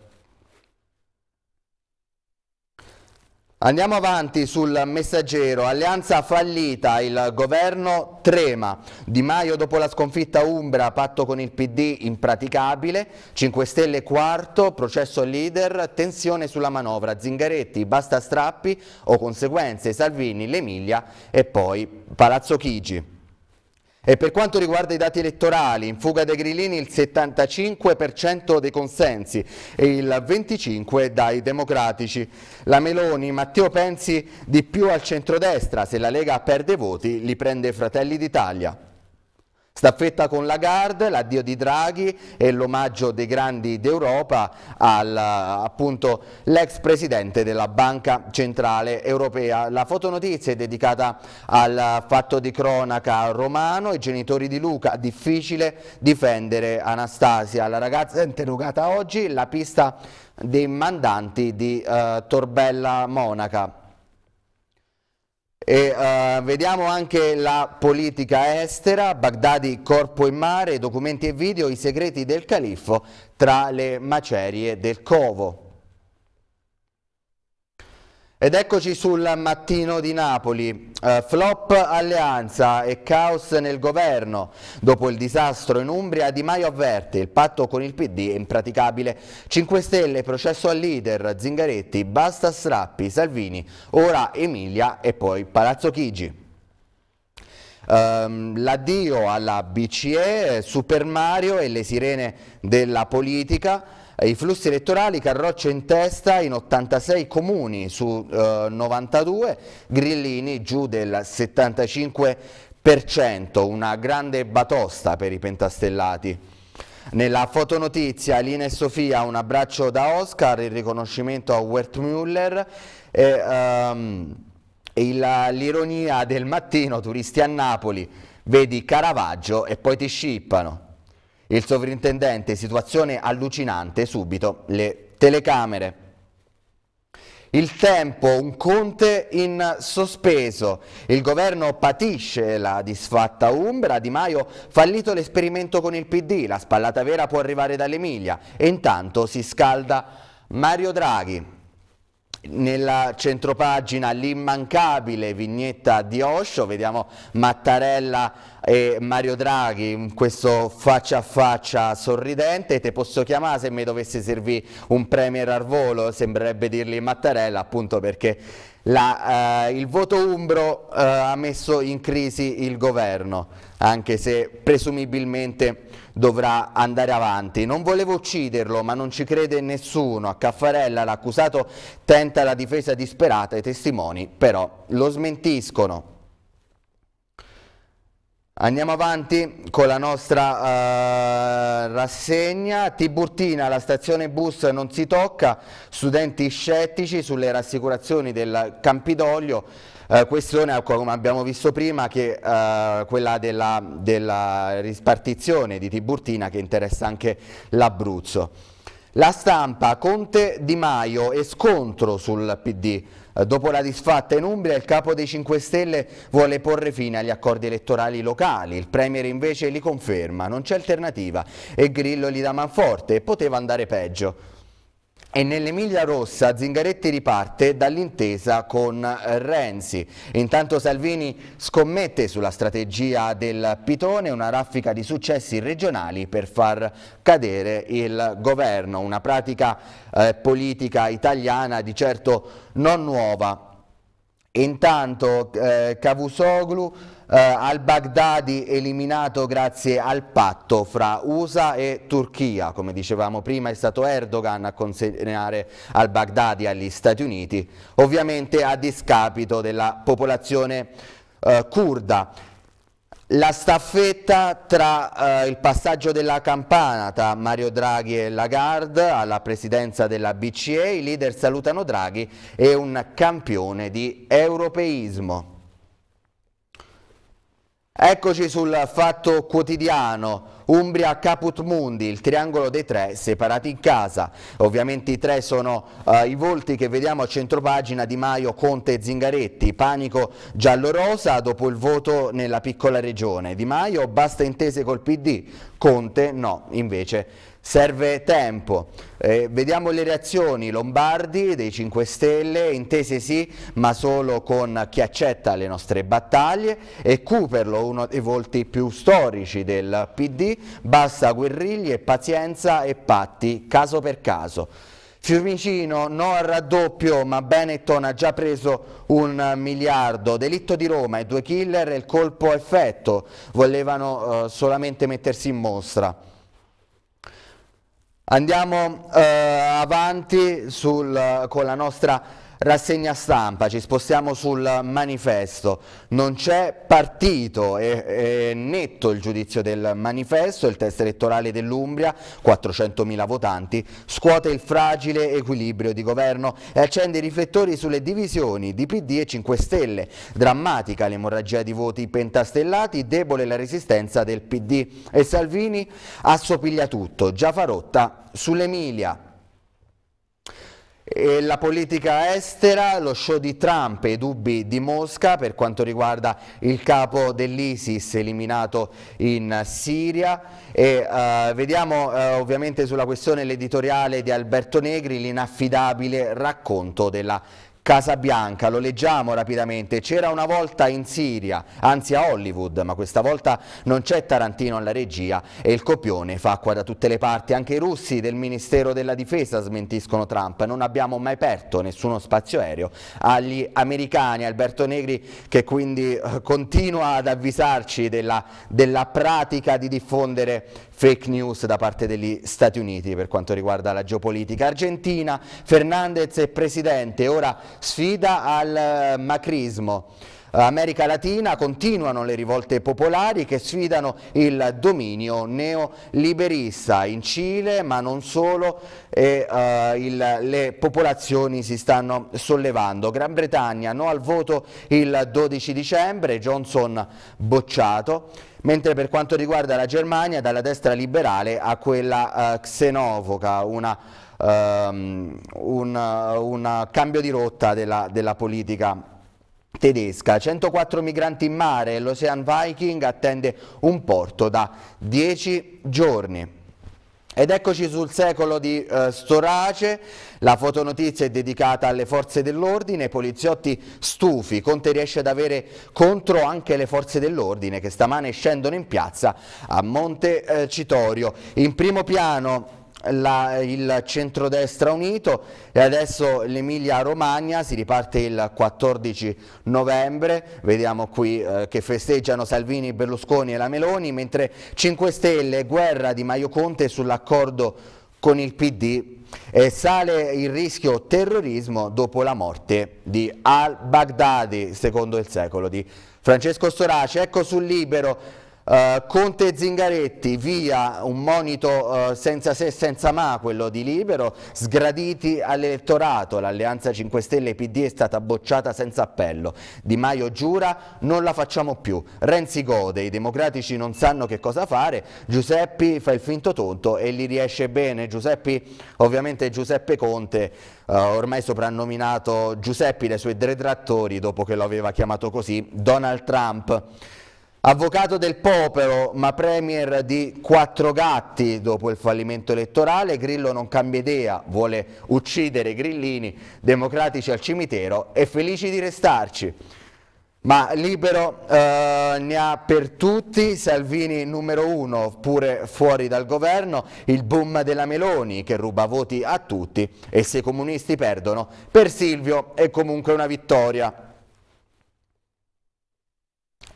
Andiamo avanti sul messaggero, alleanza fallita, il governo trema, Di Maio dopo la sconfitta Umbra, patto con il PD impraticabile, 5 Stelle quarto, processo leader, tensione sulla manovra, Zingaretti, basta strappi o conseguenze, Salvini, l'Emilia e poi Palazzo Chigi. E per quanto riguarda i dati elettorali, in fuga dei grillini il 75% dei consensi e il 25% dai democratici. La Meloni, Matteo Pensi di più al centrodestra, se la Lega perde voti li prende Fratelli d'Italia. Staffetta con Lagarde, l'addio di Draghi e l'omaggio dei grandi d'Europa all'ex presidente della Banca Centrale Europea. La fotonotizia è dedicata al fatto di cronaca romano, i genitori di Luca, difficile difendere Anastasia. La ragazza è interrogata oggi, la pista dei mandanti di uh, Torbella Monaca. E, uh, vediamo anche la politica estera, Baghdadi corpo in mare, documenti e video, i segreti del califfo tra le macerie del covo. Ed eccoci sul mattino di Napoli, uh, flop alleanza e caos nel governo. Dopo il disastro in Umbria Di Maio avverte, il patto con il PD è impraticabile. 5 Stelle, processo al leader, Zingaretti, basta strappi, Salvini, ora Emilia e poi Palazzo Chigi. Um, l'addio alla BCE, Super Mario e le sirene della politica. Eh, I flussi elettorali, Carroccio in testa in 86 comuni su eh, 92, Grillini giù del 75%, una grande batosta per i pentastellati. Nella fotonotizia Lina e Sofia un abbraccio da Oscar, il riconoscimento a Wertmüller e um, l'ironia del mattino turisti a Napoli, vedi Caravaggio e poi ti scippano. Il sovrintendente, situazione allucinante, subito le telecamere. Il tempo, un Conte in sospeso. Il governo patisce la disfatta Umbra, Di Maio fallito l'esperimento con il PD, la spallata vera può arrivare dall'Emilia e intanto si scalda Mario Draghi. Nella centropagina l'immancabile vignetta di Osho, vediamo Mattarella e Mario Draghi, questo faccia a faccia sorridente, te posso chiamare se mi dovesse servire un premier al volo, sembrerebbe dirgli Mattarella appunto perché la, eh, il voto umbro eh, ha messo in crisi il governo, anche se presumibilmente dovrà andare avanti. Non volevo ucciderlo, ma non ci crede nessuno. A Caffarella l'accusato tenta la difesa disperata, i testimoni però lo smentiscono. Andiamo avanti con la nostra eh, rassegna. Tiburtina, la stazione bus non si tocca, studenti scettici sulle rassicurazioni del Campidoglio, eh, questione ecco, come abbiamo visto prima che eh, quella della, della rispartizione di Tiburtina che interessa anche l'Abruzzo. La stampa, Conte Di Maio e scontro sul PD. Eh, dopo la disfatta in Umbria il capo dei 5 Stelle vuole porre fine agli accordi elettorali locali, il Premier invece li conferma, non c'è alternativa e Grillo li dà manforte e poteva andare peggio. E nell'Emilia Rossa Zingaretti riparte dall'intesa con Renzi. Intanto Salvini scommette sulla strategia del Pitone, una raffica di successi regionali per far cadere il governo, una pratica eh, politica italiana di certo non nuova. Intanto eh, Cavusoglu eh, al-Baghdadi eliminato grazie al patto fra USA e Turchia. Come dicevamo prima è stato Erdogan a consegnare al-Baghdadi agli Stati Uniti, ovviamente a discapito della popolazione eh, kurda. La staffetta tra eh, il passaggio della campana tra Mario Draghi e Lagarde alla presidenza della BCE, i leader salutano Draghi e un campione di europeismo. Eccoci sul fatto quotidiano. Umbria Caput Mundi, il triangolo dei tre separati in casa. Ovviamente i tre sono eh, i volti che vediamo a centropagina di Maio, Conte e Zingaretti. Panico giallo-rosa dopo il voto nella piccola regione. Di Maio basta intese col PD, Conte no, invece Serve tempo. Eh, vediamo le reazioni lombardi dei 5 Stelle, intese sì, ma solo con chi accetta le nostre battaglie e Cuperlo, uno dei volti più storici del PD, basta guerriglie, pazienza e patti, caso per caso. Fiumicino no al raddoppio ma Benetton ha già preso un miliardo, delitto di Roma e due killer il colpo a effetto, volevano eh, solamente mettersi in mostra. Andiamo eh, avanti sul, con la nostra Rassegna stampa, ci spostiamo sul manifesto, non c'è partito, è, è, netto il giudizio del manifesto, il test elettorale dell'Umbria, 400.000 votanti, scuote il fragile equilibrio di governo e accende i riflettori sulle divisioni di PD e 5 Stelle, drammatica l'emorragia di voti pentastellati, debole la resistenza del PD e Salvini assopiglia tutto, già Giafarotta sull'Emilia. E la politica estera, lo show di Trump e i dubbi di Mosca per quanto riguarda il capo dell'ISIS eliminato in Siria e uh, vediamo uh, ovviamente sulla questione l'editoriale di Alberto Negri l'inaffidabile racconto della Casa Bianca, lo leggiamo rapidamente, c'era una volta in Siria, anzi a Hollywood, ma questa volta non c'è Tarantino alla regia e il copione fa acqua da tutte le parti, anche i russi del Ministero della Difesa smentiscono Trump, non abbiamo mai aperto nessuno spazio aereo agli americani, Alberto Negri che quindi eh, continua ad avvisarci della, della pratica di diffondere fake news da parte degli Stati Uniti per quanto riguarda la geopolitica. Argentina, Fernandez è presidente, ora sfida al eh, macrismo. America Latina continuano le rivolte popolari che sfidano il dominio neoliberista in Cile, ma non solo, e, uh, il, le popolazioni si stanno sollevando. Gran Bretagna no al voto il 12 dicembre, Johnson bocciato mentre per quanto riguarda la Germania dalla destra liberale a quella eh, xenofoca, una, ehm, un, eh, un, cambio di rotta della, della politica tedesca. 104 migranti in mare, l'Ocean Viking attende un porto da 10 giorni. Ed eccoci sul secolo di eh, Storace, la fotonotizia è dedicata alle forze dell'ordine, poliziotti stufi, Conte riesce ad avere contro anche le forze dell'ordine che stamane scendono in piazza a Monte eh, Citorio. In primo piano la, il centrodestra unito e adesso l'Emilia Romagna si riparte il 14 novembre, vediamo qui eh, che festeggiano Salvini, Berlusconi e la Meloni, mentre 5 Stelle guerra di Maio Conte sull'accordo con il PD e sale il rischio terrorismo dopo la morte di al-Baghdadi, secondo il secolo di Francesco Storace. Ecco sul libero eh, Conte e Zingaretti via un monito eh, senza se e senza ma quello di Libero, sgraditi all'elettorato, l'alleanza 5 Stelle e PD è stata bocciata senza appello, Di Maio giura non la facciamo più, Renzi gode, i democratici non sanno che cosa fare, Giuseppi fa il finto tonto e gli riesce bene, Giuseppi ovviamente Giuseppe Conte uh, ormai soprannominato Giuseppe, dai suoi detrattori dopo che lo aveva chiamato così Donald Trump. Avvocato del popolo, ma premier di quattro gatti dopo il fallimento elettorale, Grillo non cambia idea, vuole uccidere Grillini, democratici al cimitero e felici di restarci. Ma libero eh, ne ha per tutti, Salvini numero uno, pure fuori dal governo, il boom della Meloni che ruba voti a tutti e se i comunisti perdono, per Silvio è comunque una vittoria.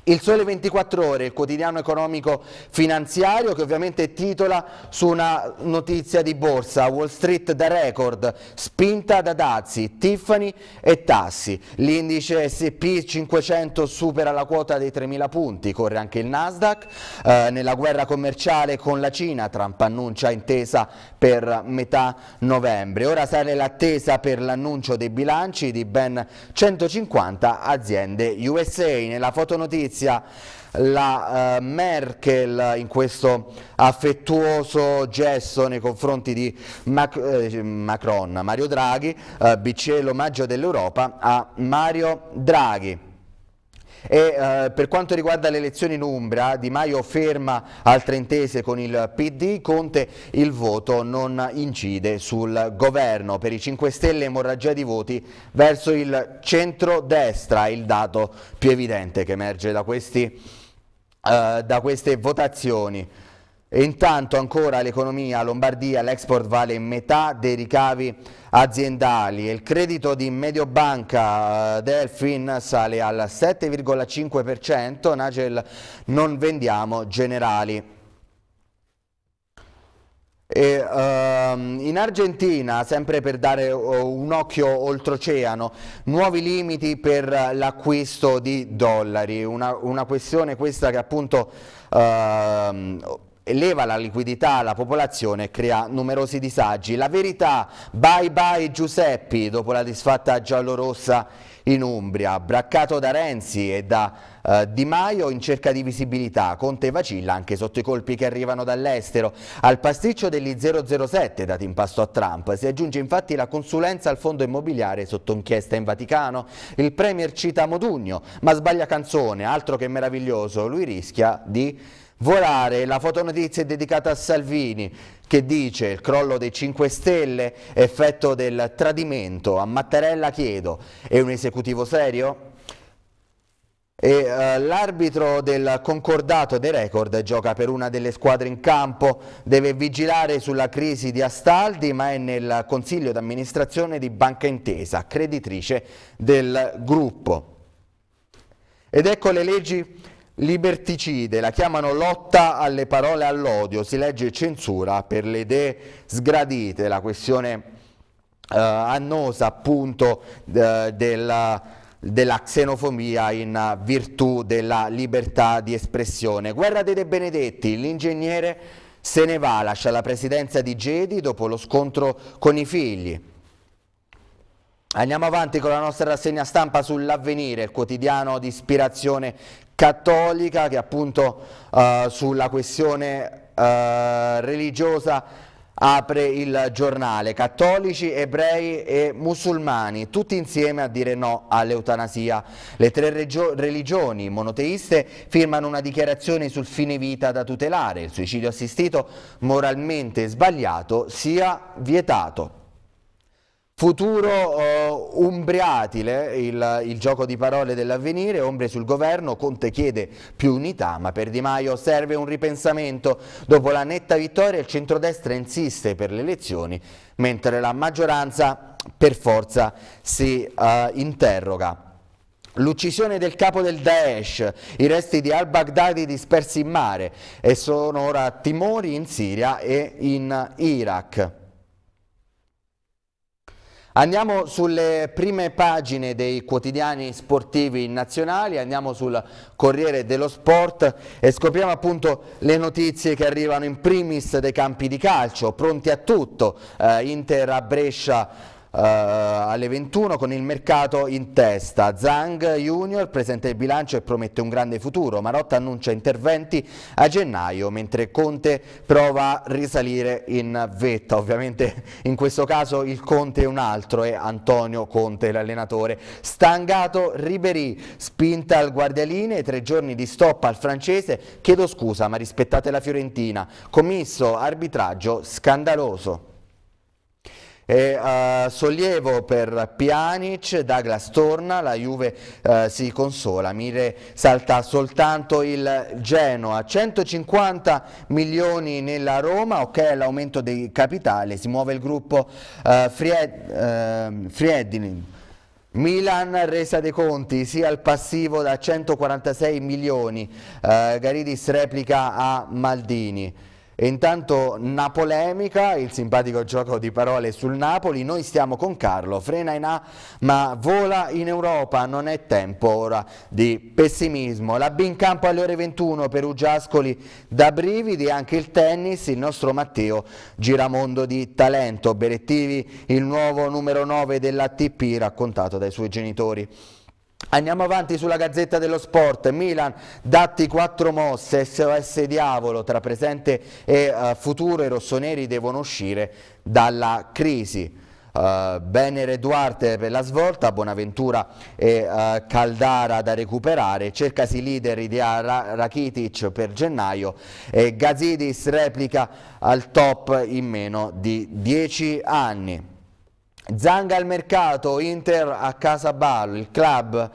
Il Sole 24 Ore, il quotidiano economico finanziario che ovviamente titola su una notizia di borsa, Wall Street da record, spinta da dazi, Tiffany e tassi. L'indice SP 500 supera la quota dei 3.000 punti, corre anche il Nasdaq. Eh, nella guerra commerciale con la Cina Trump annuncia intesa per metà novembre. Ora sale l'attesa per l'annuncio dei bilanci di ben 150 aziende USA. Nella fotonotizia giustizia la eh, Merkel in questo affettuoso gesto nei confronti di Mac eh, Macron, Mario Draghi, eh, BCE l'omaggio dell'Europa a Mario Draghi. E, eh, per quanto riguarda le elezioni in Umbra, Di Maio ferma al Trentese con il PD, Conte il voto non incide sul governo. Per i 5 Stelle emorragia di voti verso il centro-destra, il dato più evidente che emerge da, questi, eh, da queste votazioni. E intanto ancora l'economia, Lombardia, l'export vale metà dei ricavi aziendali il credito di Mediobanca eh, Delfin sale al 7,5%, Nagel non vendiamo generali. E, um, in Argentina, sempre per dare eh, un occhio oltreoceano, nuovi limiti per l'acquisto di dollari, una, una, questione questa che appunto... Uh, leva la liquidità alla popolazione e crea numerosi disagi. La verità, bye bye Giuseppi, dopo la disfatta giallorossa in Umbria, braccato da Renzi e da eh, Di Maio in cerca di visibilità, Conte vacilla anche sotto i colpi che arrivano dall'estero. Al pasticcio degli 007 dati in pasto a Trump si aggiunge infatti la consulenza al fondo immobiliare sotto inchiesta in Vaticano. Il premier cita Modugno, ma sbaglia canzone, altro che meraviglioso, lui rischia di Volare, la fotonotizia è dedicata a Salvini che dice il crollo dei 5 Stelle, effetto del tradimento, a Mattarella chiedo, è un esecutivo serio? Eh, l'arbitro del concordato dei record gioca per una delle squadre in campo, deve vigilare sulla crisi di Astaldi ma è nel consiglio d'amministrazione di Banca Intesa, creditrice del gruppo. Ed ecco le leggi Liberticide, la chiamano lotta alle parole all'odio, si legge censura per le idee sgradite, la questione eh, annosa appunto della, della xenofobia in virtù della libertà di espressione. Guerra dei De Benedetti, l'ingegnere se ne va, lascia la presidenza di Gedi dopo lo scontro con i figli. Andiamo avanti con la nostra rassegna stampa sull'avvenire, il quotidiano di ispirazione cattolica che appunto eh, sulla questione eh, religiosa apre il giornale. Cattolici, ebrei e musulmani, tutti insieme a dire no all'eutanasia. Le tre religioni monoteiste firmano una dichiarazione sul fine vita da tutelare, il suicidio assistito moralmente sbagliato sia vietato. Futuro uh, Umbriatile, il, il, gioco di parole dell'avvenire, ombre sul governo, Conte chiede più unità, ma per Di Maio serve un ripensamento. Dopo la netta vittoria il centrodestra insiste per le elezioni, mentre la maggioranza per forza si uh, interroga. L'uccisione del capo del Daesh, i resti di al-Baghdadi dispersi in mare e sono ora timori in Siria e in Iraq. Andiamo sulle prime pagine dei quotidiani sportivi nazionali, andiamo sul Corriere dello Sport e scopriamo appunto le notizie che arrivano in primis dai campi di calcio, pronti a tutto, eh, Inter a Brescia eh, alle 21 con il mercato in testa. Zhang Junior presenta il bilancio e promette un grande futuro. Marotta annuncia interventi a gennaio mentre Conte prova a risalire in vetta. Ovviamente in questo caso il Conte è un altro, è Antonio Conte l'allenatore. Stangato Ribery, spinta al guardialine, tre giorni di stop al francese. Chiedo scusa ma rispettate la Fiorentina. Commisso arbitraggio scandaloso. E, uh, sollievo per Pjanic, Douglas torna, la Juve uh, si consola, Mire salta soltanto il Genoa, 150 milioni nella Roma, ok l'aumento dei capitali, si muove il gruppo uh, eh, Fried, ehm, Friedini. Milan resa dei conti sia il passivo da 146 milioni, eh, Garidis replica a Maldini. E intanto Napolemica, il simpatico gioco di parole sul Napoli, noi stiamo con Carlo, frena in A ma vola in Europa, non è tempo ora di pessimismo. La B in campo alle ore 21 per Ugiascoli da brividi, anche il tennis, il nostro Matteo Giramondo di Talento, Berettivi il nuovo numero 9 dell'ATP raccontato dai suoi genitori. Andiamo avanti sulla Gazzetta dello Sport, Milan, datti quattro mosse, SOS Diavolo, tra presente e uh, futuro i rossoneri devono uscire dalla crisi. Uh, Benere Duarte per la svolta, Bonaventura e uh, Caldara da recuperare, cercasi leader idea Ra Rakitic per gennaio e Gazidis replica al top in meno di dieci anni. Zanga al mercato, Inter a casa ballo, il club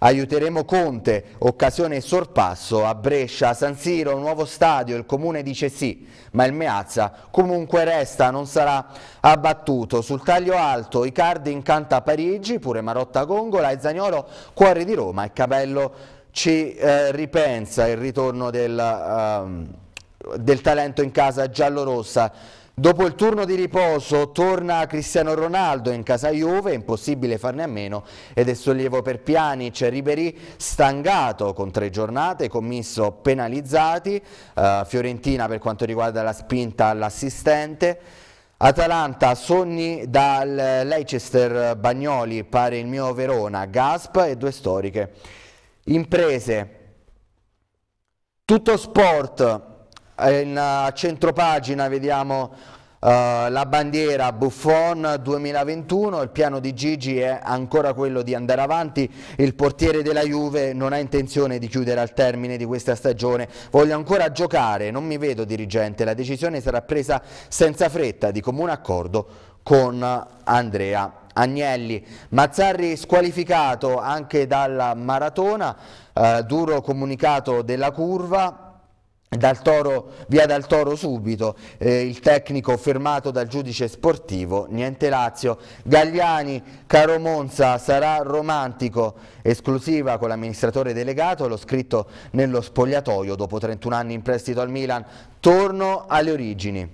Aiuteremo Conte, occasione e sorpasso a Brescia, San Siro, nuovo stadio, il comune dice sì, ma il Meazza comunque resta, non sarà abbattuto. Sul taglio alto Icardi incanta Parigi, pure Marotta Gongola e Zagnolo cuore di Roma e Capello ci eh, ripensa il ritorno del, eh, del talento in casa giallorossa. Dopo il turno di riposo torna Cristiano Ronaldo in casa Juve, impossibile farne a meno ed è sollievo per Pjanic, Ribery stangato con tre giornate, commisso penalizzati, uh, Fiorentina per quanto riguarda la spinta all'assistente, Atalanta, sogni dal Leicester, Bagnoli, pare il mio Verona, Gasp e due storiche. Imprese, tutto sport, eh, in eh, centropagina vediamo Uh, la bandiera Buffon 2021, il piano di Gigi è ancora quello di andare avanti, il portiere della Juve non ha intenzione di chiudere al termine di questa stagione, voglio ancora giocare, non mi vedo dirigente, la decisione sarà presa senza fretta di comune accordo con Andrea Agnelli. Mazzarri squalificato anche dalla maratona, uh, duro comunicato della curva, dal toro, via dal toro subito, eh, il tecnico fermato dal giudice sportivo, niente Lazio. Gagliani, caro Monza, sarà romantico, esclusiva con l'amministratore delegato, l'ho scritto nello spogliatoio dopo 31 anni in prestito al Milan, torno alle origini.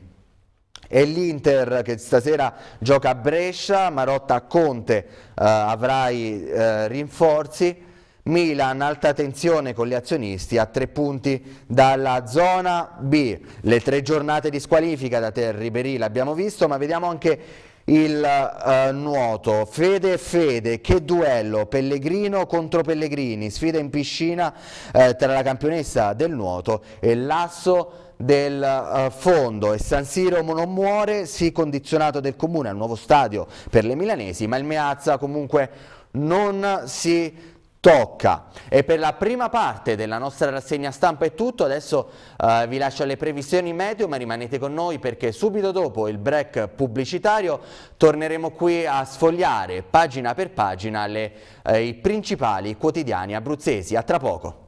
E l'Inter che stasera gioca a Brescia, Marotta a Conte eh, avrai eh, rinforzi. Milan alta tensione con gli azionisti a tre punti dalla zona B. Le tre giornate di squalifica da Terry Berì l'abbiamo visto, ma vediamo anche il eh, nuoto. Fede e Fede, che duello, Pellegrino contro Pellegrini, sfida in piscina eh, tra la campionessa del nuoto e l'asso del eh, fondo e San Siro non muore, sì condizionato del comune al nuovo stadio per le milanesi, ma il Meazza comunque non si tocca. E per la prima parte della nostra rassegna stampa è tutto, adesso eh, vi lascio alle previsioni meteo, ma rimanete con noi perché subito dopo il break pubblicitario torneremo qui a sfogliare pagina per pagina le, eh, i principali quotidiani abruzzesi. A tra poco.